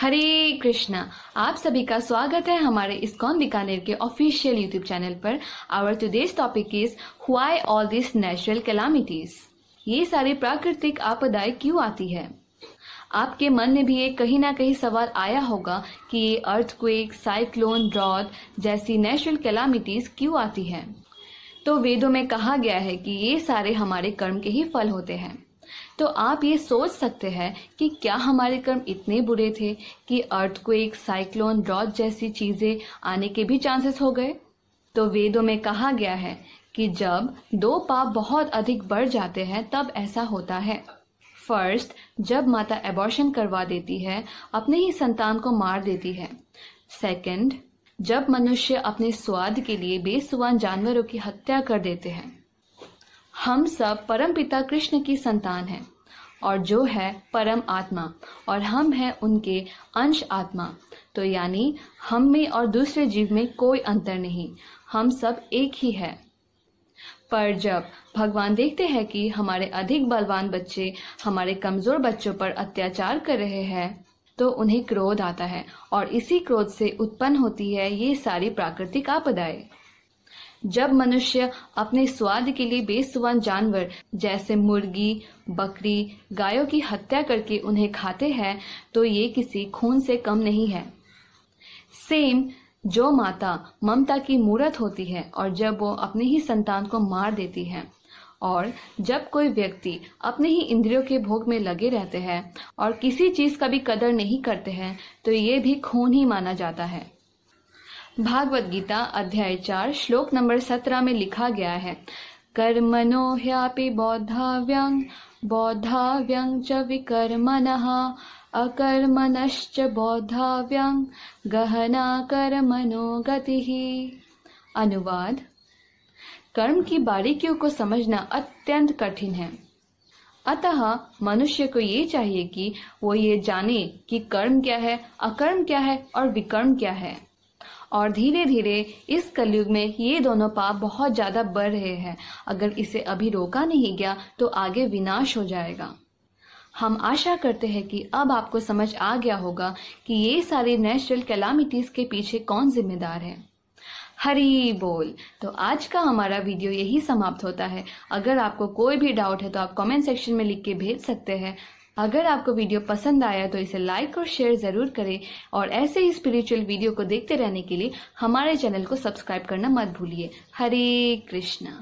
हरे कृष्णा आप सभी का स्वागत है हमारे इस्कॉन बीकानेर के ऑफिशियल यूट्यूब चैनल पर our today's topic is why all this natural calamities ये सारी प्राकृतिक आपदाएं क्यों आती है आपके मन में भी एक कहीं ना कहीं सवाल आया होगा कि ये अर्थक्वेक साइक्लोन ड्रॉट जैसी नेचुरल कैलामिटीज क्यों आती है तो वेदों में कहा गया है कि ये सारे हमारे कर्म के ही फल होते हैं तो आप ये सोच सकते हैं कि क्या हमारे कर्म इतने बुरे थे कि अर्थ को एक साइक्लोन रॉड जैसी चीजें आने के भी चांसेस हो गए तो वेदों में कहा गया है कि जब दो पाप बहुत अधिक बढ़ जाते हैं तब ऐसा होता है फर्स्ट जब माता एबॉर्शन करवा देती है अपने ही संतान को मार देती है सेकंड जब मनुष्य अपने स्वाद के लिए बेसुवान जानवरों की हत्या कर देते हैं हम सब परम पिता कृष्ण की संतान हैं और जो है परम आत्मा और हम हैं उनके अंश आत्मा तो यानी हम में और दूसरे जीव में कोई अंतर नहीं हम सब एक ही है पर जब भगवान देखते हैं कि हमारे अधिक बलवान बच्चे हमारे कमजोर बच्चों पर अत्याचार कर रहे हैं तो उन्हें क्रोध आता है और इसी क्रोध से उत्पन्न होती है ये सारी प्राकृतिक आपदाएं जब मनुष्य अपने स्वाद के लिए बेसुवान जानवर जैसे मुर्गी बकरी गायों की हत्या करके उन्हें खाते हैं तो ये किसी खून से कम नहीं है सेम जो माता ममता की मूर्त होती है और जब वो अपने ही संतान को मार देती है और जब कोई व्यक्ति अपने ही इंद्रियों के भोग में लगे रहते हैं और किसी चीज का भी कदर नहीं करते हैं तो ये भी खून ही माना जाता है भागवत गीता अध्याय चार श्लोक नंबर सत्रह में लिखा गया है कर्मणो ह्यापि बौद्धाव्यं बौद्धाव्यं च विकर्मणः अकर्मणश्च बौद्धाव्यं गहना कर्मणो गतिः अनुवाद कर्म की बारीकियों को समझना अत्यंत कठिन है अतः मनुष्य को ये चाहिए कि वो ये जाने कि कर्म क्या है अकर्म क्या है और विकर्म क्या है और धीरे धीरे इस कलयुग में ये दोनों पाप बहुत ज़्यादा बढ़ रहे हैं अगर इसे अभी रोका नहीं गया तो आगे विनाश हो जाएगा हम आशा करते हैं कि अब आपको समझ आ गया होगा कि ये सारी नेचुरल कैलामिटीज के पीछे कौन जिम्मेदार है हरी बोल तो आज का हमारा वीडियो यही समाप्त होता है अगर आपको कोई भी डाउट है तो आप कमेंट सेक्शन में लिख के भेज सकते हैं अगर आपको वीडियो पसंद आया तो इसे लाइक और शेयर जरूर करें और ऐसे ही स्पिरिचुअल वीडियो को देखते रहने के लिए हमारे चैनल को सब्सक्राइब करना मत भूलिए हरे कृष्णा